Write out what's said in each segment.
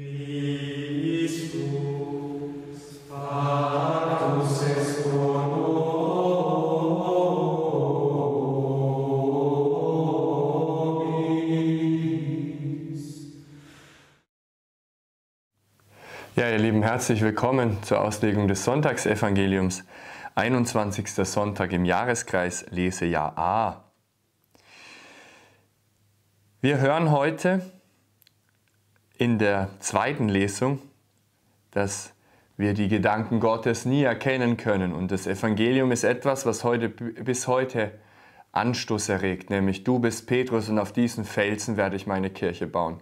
Ja, ihr Lieben, herzlich willkommen zur Auslegung des Sonntagsevangeliums. 21. Sonntag im Jahreskreis, Lesejahr A. Wir hören heute in der zweiten Lesung, dass wir die Gedanken Gottes nie erkennen können. Und das Evangelium ist etwas, was heute, bis heute Anstoß erregt, nämlich du bist Petrus und auf diesen Felsen werde ich meine Kirche bauen.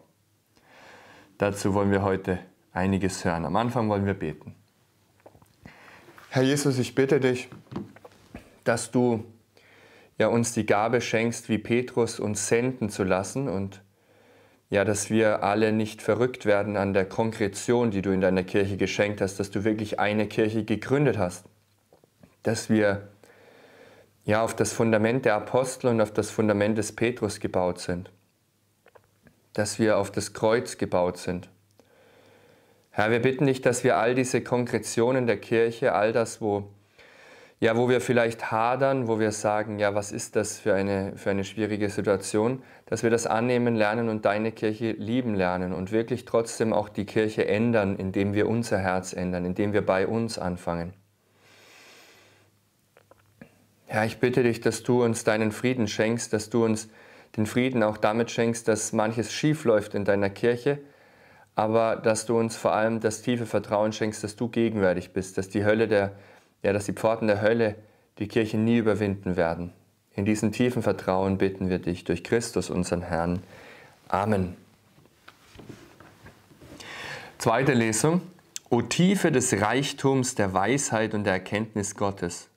Dazu wollen wir heute einiges hören. Am Anfang wollen wir beten. Herr Jesus, ich bitte dich, dass du ja uns die Gabe schenkst, wie Petrus uns senden zu lassen und ja, dass wir alle nicht verrückt werden an der Konkretion, die du in deiner Kirche geschenkt hast, dass du wirklich eine Kirche gegründet hast, dass wir ja auf das Fundament der Apostel und auf das Fundament des Petrus gebaut sind, dass wir auf das Kreuz gebaut sind. Herr, wir bitten dich, dass wir all diese Konkretionen der Kirche, all das, wo ja, wo wir vielleicht hadern, wo wir sagen, ja, was ist das für eine, für eine schwierige Situation, dass wir das annehmen lernen und deine Kirche lieben lernen und wirklich trotzdem auch die Kirche ändern, indem wir unser Herz ändern, indem wir bei uns anfangen. Ja, ich bitte dich, dass du uns deinen Frieden schenkst, dass du uns den Frieden auch damit schenkst, dass manches schief läuft in deiner Kirche, aber dass du uns vor allem das tiefe Vertrauen schenkst, dass du gegenwärtig bist, dass die Hölle der ja, dass die Pforten der Hölle die Kirche nie überwinden werden. In diesem tiefen Vertrauen bitten wir dich durch Christus, unseren Herrn. Amen. Zweite Lesung. O Tiefe des Reichtums, der Weisheit und der Erkenntnis Gottes.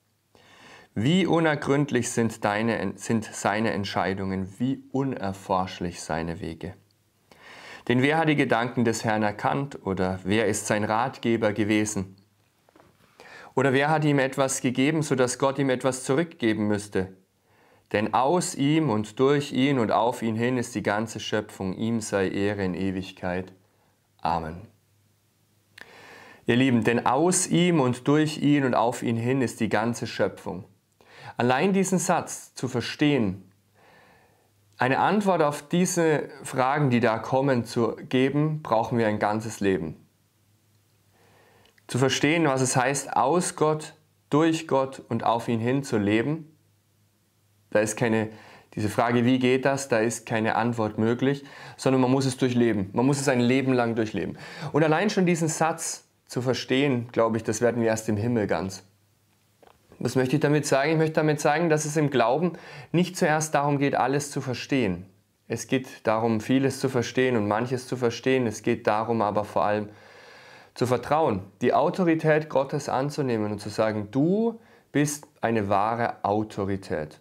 Wie unergründlich sind, deine, sind seine Entscheidungen, wie unerforschlich seine Wege. Denn wer hat die Gedanken des Herrn erkannt oder wer ist sein Ratgeber gewesen? Oder wer hat ihm etwas gegeben, sodass Gott ihm etwas zurückgeben müsste? Denn aus ihm und durch ihn und auf ihn hin ist die ganze Schöpfung, ihm sei Ehre in Ewigkeit. Amen. Ihr Lieben, denn aus ihm und durch ihn und auf ihn hin ist die ganze Schöpfung. Allein diesen Satz zu verstehen, eine Antwort auf diese Fragen, die da kommen, zu geben, brauchen wir ein ganzes Leben zu verstehen, was es heißt, aus Gott, durch Gott und auf ihn hin zu leben. Da ist keine, diese Frage, wie geht das, da ist keine Antwort möglich, sondern man muss es durchleben. Man muss es ein Leben lang durchleben. Und allein schon diesen Satz zu verstehen, glaube ich, das werden wir erst im Himmel ganz. Was möchte ich damit sagen? Ich möchte damit sagen, dass es im Glauben nicht zuerst darum geht, alles zu verstehen. Es geht darum, vieles zu verstehen und manches zu verstehen. Es geht darum aber vor allem, zu vertrauen, die Autorität Gottes anzunehmen und zu sagen, du bist eine wahre Autorität.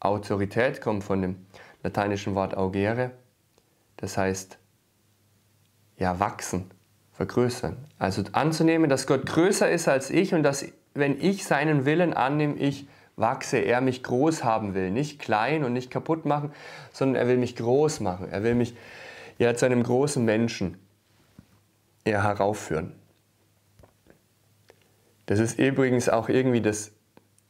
Autorität kommt von dem lateinischen Wort augere, das heißt ja wachsen, vergrößern. Also anzunehmen, dass Gott größer ist als ich und dass wenn ich seinen Willen annehme, ich wachse, er mich groß haben will, nicht klein und nicht kaputt machen, sondern er will mich groß machen. Er will mich ja zu einem großen Menschen er heraufführen. Das ist übrigens auch irgendwie das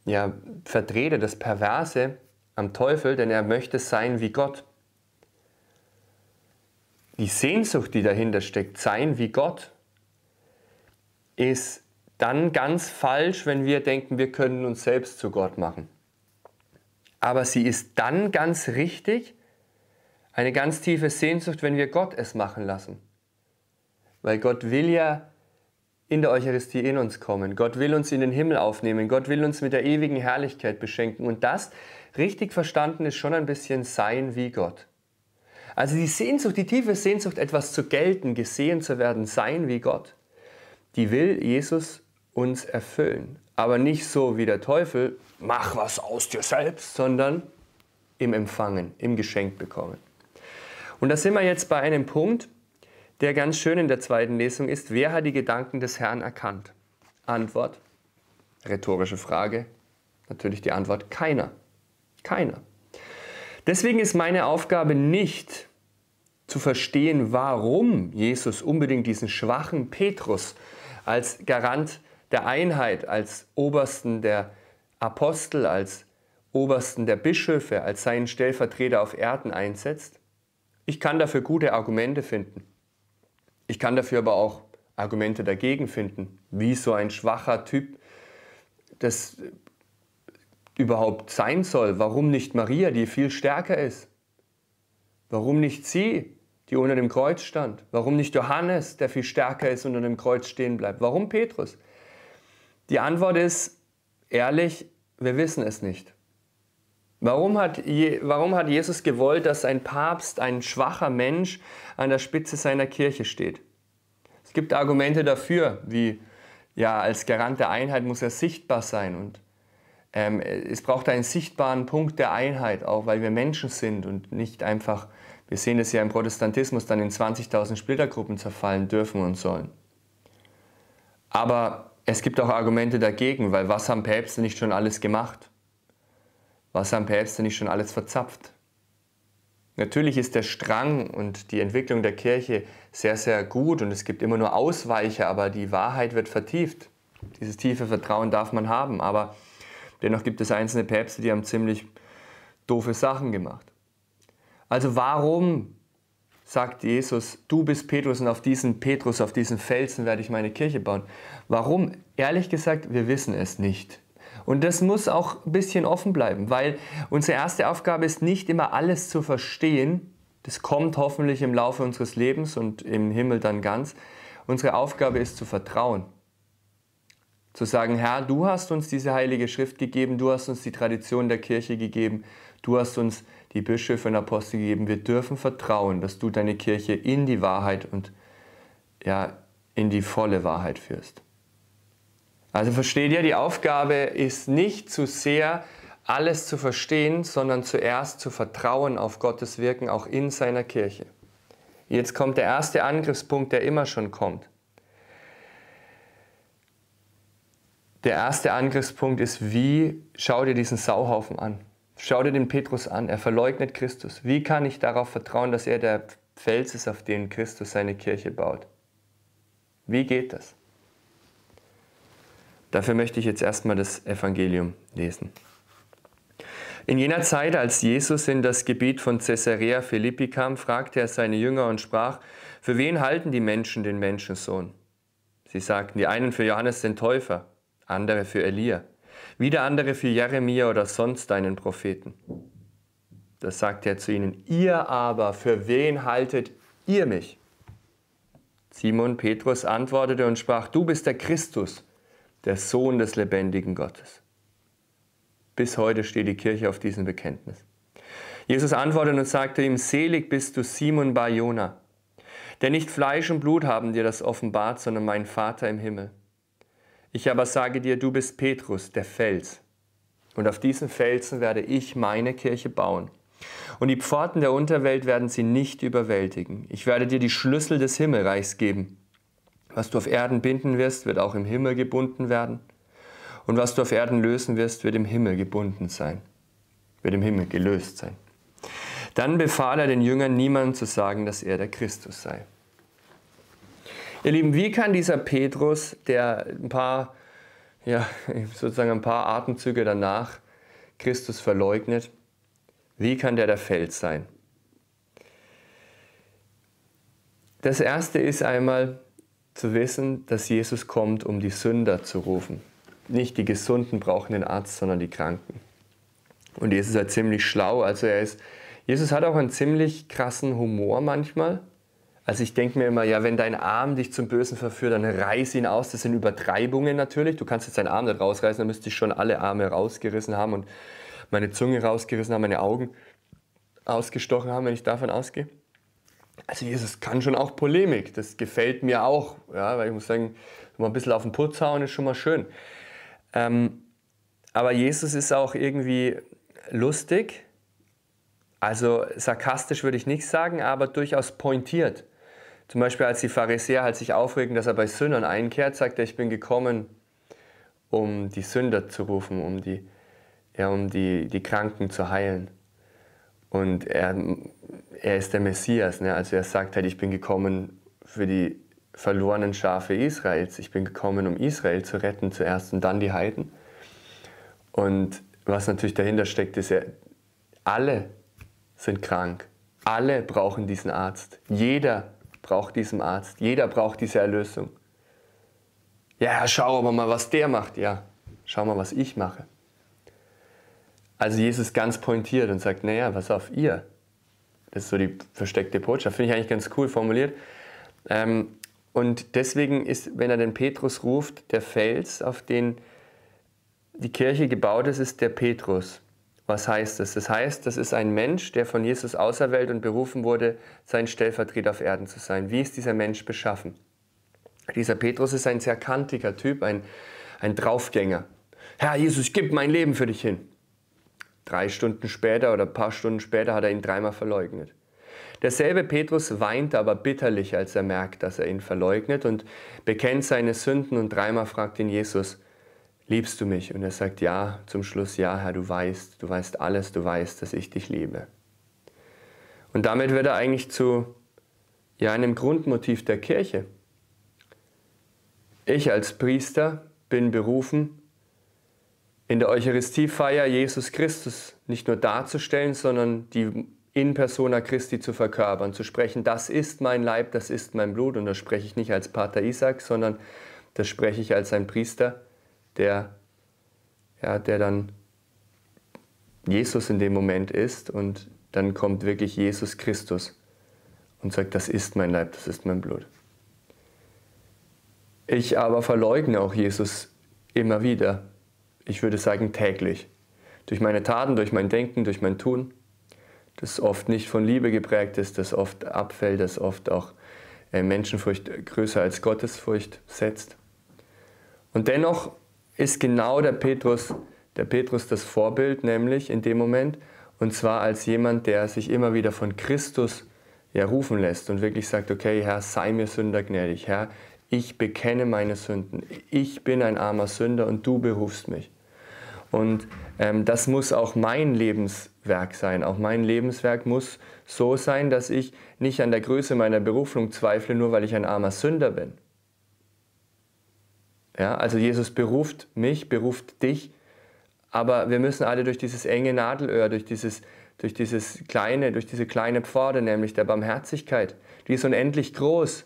ja, Verdrehte, das Perverse am Teufel, denn er möchte sein wie Gott. Die Sehnsucht, die dahinter steckt, sein wie Gott, ist dann ganz falsch, wenn wir denken, wir können uns selbst zu Gott machen. Aber sie ist dann ganz richtig, eine ganz tiefe Sehnsucht, wenn wir Gott es machen lassen. Weil Gott will ja in der Eucharistie in uns kommen. Gott will uns in den Himmel aufnehmen. Gott will uns mit der ewigen Herrlichkeit beschenken. Und das, richtig verstanden, ist schon ein bisschen Sein wie Gott. Also die Sehnsucht, die tiefe Sehnsucht, etwas zu gelten, gesehen zu werden, Sein wie Gott, die will Jesus uns erfüllen. Aber nicht so wie der Teufel, mach was aus dir selbst, sondern im Empfangen, im Geschenk bekommen. Und da sind wir jetzt bei einem Punkt, der ganz schön in der zweiten Lesung ist. Wer hat die Gedanken des Herrn erkannt? Antwort, rhetorische Frage, natürlich die Antwort, keiner. Keiner. Deswegen ist meine Aufgabe nicht zu verstehen, warum Jesus unbedingt diesen schwachen Petrus als Garant der Einheit, als Obersten der Apostel, als Obersten der Bischöfe, als seinen Stellvertreter auf Erden einsetzt. Ich kann dafür gute Argumente finden. Ich kann dafür aber auch Argumente dagegen finden, wie so ein schwacher Typ das überhaupt sein soll. Warum nicht Maria, die viel stärker ist? Warum nicht sie, die unter dem Kreuz stand? Warum nicht Johannes, der viel stärker ist und unter dem Kreuz stehen bleibt? Warum Petrus? Die Antwort ist, ehrlich, wir wissen es nicht. Warum hat, warum hat Jesus gewollt, dass ein Papst, ein schwacher Mensch an der Spitze seiner Kirche steht? Es gibt Argumente dafür, wie ja, als Garant der Einheit muss er sichtbar sein und ähm, es braucht einen sichtbaren Punkt der Einheit, auch weil wir Menschen sind und nicht einfach, wir sehen das ja im Protestantismus, dann in 20.000 Splittergruppen zerfallen dürfen und sollen. Aber es gibt auch Argumente dagegen, weil was haben Päpste nicht schon alles gemacht? Was haben Päpste nicht schon alles verzapft? Natürlich ist der Strang und die Entwicklung der Kirche sehr, sehr gut und es gibt immer nur Ausweicher, aber die Wahrheit wird vertieft. Dieses tiefe Vertrauen darf man haben, aber dennoch gibt es einzelne Päpste, die haben ziemlich doofe Sachen gemacht. Also warum sagt Jesus, du bist Petrus und auf diesen Petrus, auf diesen Felsen werde ich meine Kirche bauen? Warum? Ehrlich gesagt, wir wissen es nicht. Und das muss auch ein bisschen offen bleiben, weil unsere erste Aufgabe ist nicht immer alles zu verstehen. Das kommt hoffentlich im Laufe unseres Lebens und im Himmel dann ganz. Unsere Aufgabe ist zu vertrauen. Zu sagen, Herr, du hast uns diese heilige Schrift gegeben, du hast uns die Tradition der Kirche gegeben, du hast uns die Bischöfe und Apostel gegeben. Wir dürfen vertrauen, dass du deine Kirche in die Wahrheit und ja, in die volle Wahrheit führst. Also versteht ihr, die Aufgabe ist nicht zu sehr alles zu verstehen, sondern zuerst zu vertrauen auf Gottes Wirken auch in seiner Kirche. Jetzt kommt der erste Angriffspunkt, der immer schon kommt. Der erste Angriffspunkt ist, wie schau dir diesen Sauhaufen an? Schau dir den Petrus an, er verleugnet Christus. Wie kann ich darauf vertrauen, dass er der Fels ist, auf den Christus seine Kirche baut? Wie geht das? Dafür möchte ich jetzt erstmal das Evangelium lesen. In jener Zeit, als Jesus in das Gebiet von Caesarea Philippi kam, fragte er seine Jünger und sprach, für wen halten die Menschen den Menschensohn? Sie sagten, die einen für Johannes den Täufer, andere für Elia, wieder andere für Jeremia oder sonst einen Propheten. Das sagte er zu ihnen, ihr aber, für wen haltet ihr mich? Simon Petrus antwortete und sprach, du bist der Christus, der Sohn des lebendigen Gottes. Bis heute steht die Kirche auf diesem Bekenntnis. Jesus antwortete und sagte ihm, selig bist du Simon Barjona, denn nicht Fleisch und Blut haben dir das offenbart, sondern mein Vater im Himmel. Ich aber sage dir, du bist Petrus, der Fels. Und auf diesen Felsen werde ich meine Kirche bauen. Und die Pforten der Unterwelt werden sie nicht überwältigen. Ich werde dir die Schlüssel des Himmelreichs geben. Was du auf Erden binden wirst, wird auch im Himmel gebunden werden. Und was du auf Erden lösen wirst, wird im Himmel gebunden sein, wird im Himmel gelöst sein. Dann befahl er den Jüngern, niemandem zu sagen, dass er der Christus sei. Ihr Lieben, wie kann dieser Petrus, der ein paar, ja, sozusagen ein paar Atemzüge danach Christus verleugnet, wie kann der der Fels sein? Das erste ist einmal, zu wissen, dass Jesus kommt, um die Sünder zu rufen. Nicht die Gesunden brauchen den Arzt, sondern die Kranken. Und Jesus ist halt ziemlich schlau. Also er ist, Jesus hat auch einen ziemlich krassen Humor manchmal. Also ich denke mir immer, ja, wenn dein Arm dich zum Bösen verführt, dann reiß ihn aus. Das sind Übertreibungen natürlich. Du kannst jetzt deinen Arm nicht rausreißen, dann müsste ich schon alle Arme rausgerissen haben und meine Zunge rausgerissen haben, meine Augen ausgestochen haben, wenn ich davon ausgehe. Also Jesus kann schon auch Polemik, das gefällt mir auch, ja, weil ich muss sagen, mal ein bisschen auf den Putz hauen ist schon mal schön. Ähm, aber Jesus ist auch irgendwie lustig, also sarkastisch würde ich nicht sagen, aber durchaus pointiert. Zum Beispiel als die Pharisäer halt sich aufregen, dass er bei Sündern einkehrt, sagt er, ich bin gekommen, um die Sünder zu rufen, um die, ja, um die, die Kranken zu heilen. Und er, er ist der Messias. Ne? Also er sagt halt, ich bin gekommen für die verlorenen Schafe Israels. Ich bin gekommen, um Israel zu retten zuerst und dann die Heiden. Und was natürlich dahinter steckt, ist, er, alle sind krank. Alle brauchen diesen Arzt. Jeder braucht diesen Arzt. Jeder braucht diese Erlösung. Ja, schau aber mal, was der macht. Ja, schau mal, was ich mache. Also Jesus ganz pointiert und sagt, naja, was auf ihr? Das ist so die versteckte Botschaft. Finde ich eigentlich ganz cool formuliert. Ähm, und deswegen ist, wenn er den Petrus ruft, der Fels, auf den die Kirche gebaut ist, ist der Petrus. Was heißt das? Das heißt, das ist ein Mensch, der von Jesus auserwählt und berufen wurde, sein Stellvertreter auf Erden zu sein. Wie ist dieser Mensch beschaffen? Dieser Petrus ist ein sehr kantiger Typ, ein, ein Draufgänger. Herr Jesus, ich gebe mein Leben für dich hin. Drei Stunden später oder ein paar Stunden später hat er ihn dreimal verleugnet. Derselbe Petrus weint aber bitterlich, als er merkt, dass er ihn verleugnet und bekennt seine Sünden und dreimal fragt ihn Jesus, liebst du mich? Und er sagt ja, zum Schluss ja, Herr, du weißt, du weißt alles, du weißt, dass ich dich liebe. Und damit wird er eigentlich zu ja, einem Grundmotiv der Kirche. Ich als Priester bin berufen, in der Eucharistiefeier Jesus Christus nicht nur darzustellen, sondern die in persona Christi zu verkörpern, zu sprechen, das ist mein Leib, das ist mein Blut. Und das spreche ich nicht als Pater Isaac, sondern das spreche ich als ein Priester, der, ja, der dann Jesus in dem Moment ist und dann kommt wirklich Jesus Christus und sagt, das ist mein Leib, das ist mein Blut. Ich aber verleugne auch Jesus immer wieder ich würde sagen täglich. Durch meine Taten, durch mein Denken, durch mein Tun, das oft nicht von Liebe geprägt ist, das oft abfällt, das oft auch äh, Menschenfurcht größer als Gottesfurcht setzt. Und dennoch ist genau der Petrus, der Petrus das Vorbild, nämlich in dem Moment, und zwar als jemand, der sich immer wieder von Christus ja, rufen lässt und wirklich sagt, okay, Herr, sei mir Sünder gnädig, Herr, ich bekenne meine Sünden, ich bin ein armer Sünder und du behufst mich. Und ähm, das muss auch mein Lebenswerk sein. Auch mein Lebenswerk muss so sein, dass ich nicht an der Größe meiner Berufung zweifle, nur weil ich ein armer Sünder bin. Ja, also Jesus beruft mich, beruft dich, aber wir müssen alle durch dieses enge Nadelöhr, durch dieses, durch dieses kleine, durch diese kleine Pforte, nämlich der Barmherzigkeit, die ist unendlich groß.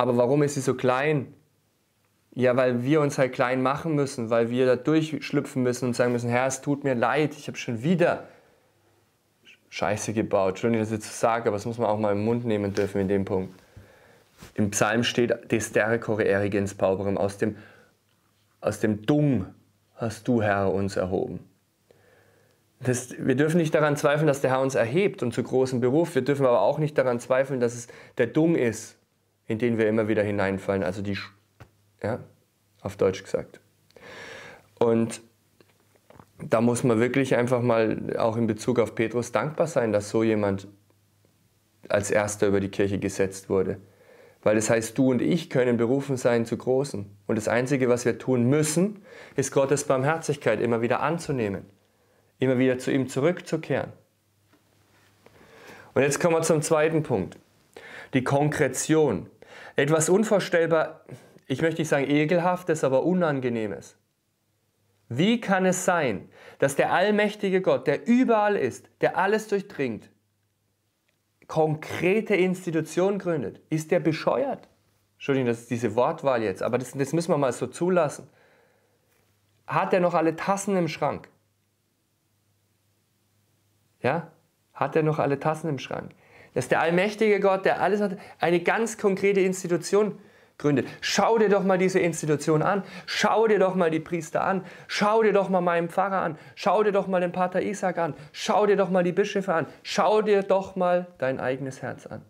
Aber warum ist sie so klein? Ja, weil wir uns halt klein machen müssen, weil wir da durchschlüpfen müssen und sagen müssen, Herr, es tut mir leid, ich habe schon wieder Scheiße gebaut. Entschuldigung, dass ich das sage, aber das muss man auch mal im Mund nehmen dürfen in dem Punkt. Im Psalm steht, Destere corrierigens pauperum, aus dem, aus dem Dung hast du, Herr, uns erhoben. Das, wir dürfen nicht daran zweifeln, dass der Herr uns erhebt und zu großem Beruf. Wir dürfen aber auch nicht daran zweifeln, dass es der Dung ist, in den wir immer wieder hineinfallen, also die, ja, auf Deutsch gesagt. Und da muss man wirklich einfach mal auch in Bezug auf Petrus dankbar sein, dass so jemand als erster über die Kirche gesetzt wurde. Weil das heißt, du und ich können berufen sein zu Großen. Und das Einzige, was wir tun müssen, ist Gottes Barmherzigkeit immer wieder anzunehmen, immer wieder zu ihm zurückzukehren. Und jetzt kommen wir zum zweiten Punkt, die Konkretion. Etwas unvorstellbar, ich möchte nicht sagen ekelhaftes, aber unangenehmes. Wie kann es sein, dass der allmächtige Gott, der überall ist, der alles durchdringt, konkrete Institutionen gründet? Ist der bescheuert? Entschuldigung, das ist diese Wortwahl jetzt, aber das, das müssen wir mal so zulassen. Hat er noch alle Tassen im Schrank? Ja? Hat er noch alle Tassen im Schrank? dass der allmächtige Gott, der alles hat, eine ganz konkrete Institution gründet. Schau dir doch mal diese Institution an. Schau dir doch mal die Priester an. Schau dir doch mal meinen Pfarrer an. Schau dir doch mal den Pater Isaac an. Schau dir doch mal die Bischöfe an. Schau dir doch mal dein eigenes Herz an.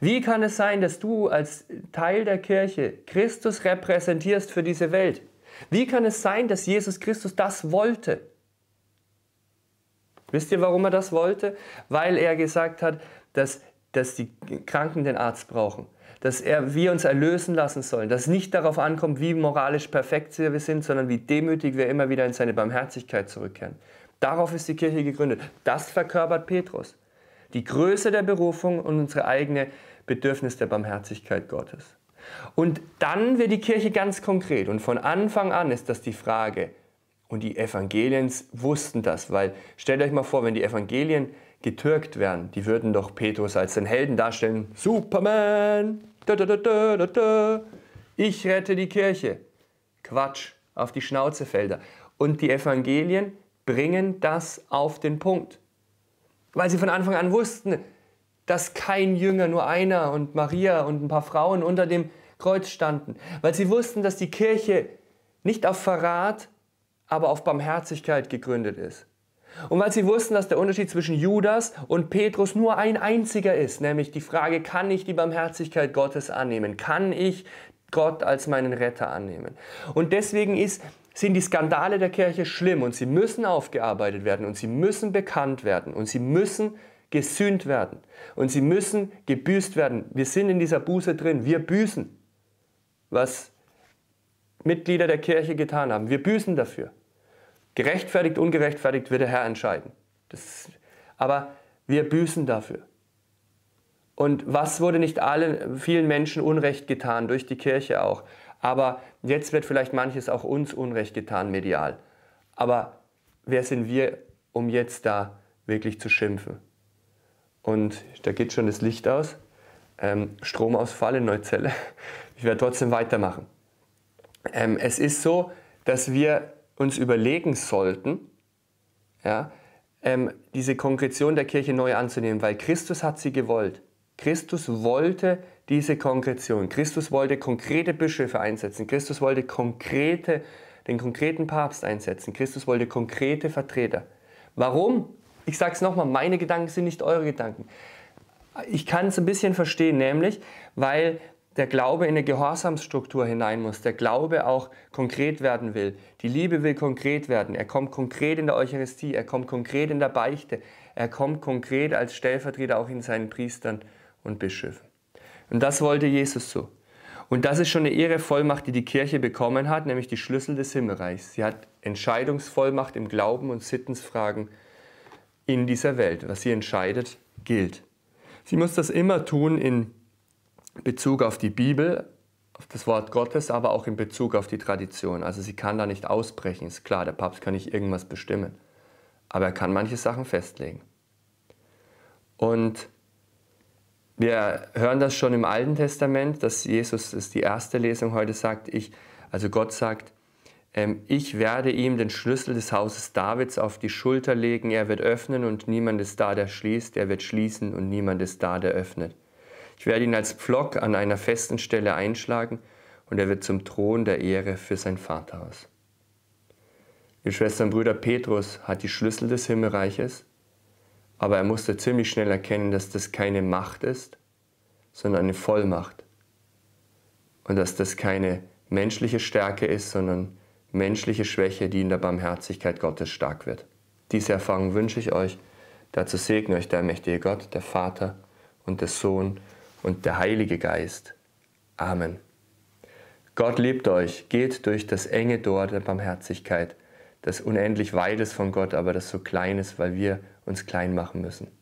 Wie kann es sein, dass du als Teil der Kirche Christus repräsentierst für diese Welt? Wie kann es sein, dass Jesus Christus das wollte? Wisst ihr, warum er das wollte? Weil er gesagt hat, dass, dass die Kranken den Arzt brauchen, dass er, wir uns erlösen lassen sollen, dass es nicht darauf ankommt, wie moralisch perfekt wir sind, sondern wie demütig wir immer wieder in seine Barmherzigkeit zurückkehren. Darauf ist die Kirche gegründet. Das verkörpert Petrus. Die Größe der Berufung und unsere eigene Bedürfnis der Barmherzigkeit Gottes. Und dann wird die Kirche ganz konkret. Und von Anfang an ist das die Frage. Und die Evangelien wussten das, weil stellt euch mal vor, wenn die Evangelien getürkt werden. die würden doch Petrus als den Helden darstellen. Superman! Da, da, da, ich rette die Kirche. Quatsch, auf die Schnauzefelder. Und die Evangelien bringen das auf den Punkt. Weil sie von Anfang an wussten, dass kein Jünger, nur einer und Maria und ein paar Frauen unter dem Kreuz standen. Weil sie wussten, dass die Kirche nicht auf Verrat, aber auf Barmherzigkeit gegründet ist. Und weil sie wussten, dass der Unterschied zwischen Judas und Petrus nur ein einziger ist, nämlich die Frage, kann ich die Barmherzigkeit Gottes annehmen? Kann ich Gott als meinen Retter annehmen? Und deswegen ist, sind die Skandale der Kirche schlimm und sie müssen aufgearbeitet werden und sie müssen bekannt werden und sie müssen gesühnt werden und sie müssen gebüßt werden. Wir sind in dieser Buße drin. Wir büßen, was Mitglieder der Kirche getan haben. Wir büßen dafür. Gerechtfertigt, ungerechtfertigt wird der Herr entscheiden. Das, aber wir büßen dafür. Und was wurde nicht allen, vielen Menschen Unrecht getan, durch die Kirche auch. Aber jetzt wird vielleicht manches auch uns Unrecht getan, medial. Aber wer sind wir, um jetzt da wirklich zu schimpfen? Und da geht schon das Licht aus. Ähm, Stromausfall in Neuzelle. Ich werde trotzdem weitermachen. Ähm, es ist so, dass wir uns überlegen sollten, ja, ähm, diese Konkretion der Kirche neu anzunehmen, weil Christus hat sie gewollt. Christus wollte diese Konkretion. Christus wollte konkrete Bischöfe einsetzen. Christus wollte konkrete, den konkreten Papst einsetzen. Christus wollte konkrete Vertreter. Warum? Ich sage es nochmal, meine Gedanken sind nicht eure Gedanken. Ich kann es ein bisschen verstehen, nämlich weil der Glaube in eine Gehorsamsstruktur hinein muss, der Glaube auch konkret werden will. Die Liebe will konkret werden. Er kommt konkret in der Eucharistie, er kommt konkret in der Beichte, er kommt konkret als Stellvertreter auch in seinen Priestern und Bischöfen. Und das wollte Jesus so. Und das ist schon eine irre Vollmacht, die die Kirche bekommen hat, nämlich die Schlüssel des Himmelreichs. Sie hat Entscheidungsvollmacht im Glauben und Sittensfragen in dieser Welt. Was sie entscheidet, gilt. Sie muss das immer tun in Bezug auf die Bibel, auf das Wort Gottes, aber auch in Bezug auf die Tradition. Also sie kann da nicht ausbrechen, ist klar, der Papst kann nicht irgendwas bestimmen, aber er kann manche Sachen festlegen. Und wir hören das schon im Alten Testament, dass Jesus, das ist die erste Lesung heute, sagt, ich, also Gott sagt, ähm, ich werde ihm den Schlüssel des Hauses Davids auf die Schulter legen, er wird öffnen und niemand ist da, der schließt, er wird schließen und niemand ist da, der öffnet. Ich werde ihn als Pflock an einer festen Stelle einschlagen und er wird zum Thron der Ehre für sein Vaterhaus. Ihr Schwestern Petrus hat die Schlüssel des Himmelreiches, aber er musste ziemlich schnell erkennen, dass das keine Macht ist, sondern eine Vollmacht. Und dass das keine menschliche Stärke ist, sondern menschliche Schwäche, die in der Barmherzigkeit Gottes stark wird. Diese Erfahrung wünsche ich euch. Dazu segne euch der mächtige Gott, der Vater und der Sohn und der Heilige Geist. Amen. Gott liebt euch, geht durch das enge Tor der Barmherzigkeit, das unendlich weit ist von Gott, aber das so klein ist, weil wir uns klein machen müssen.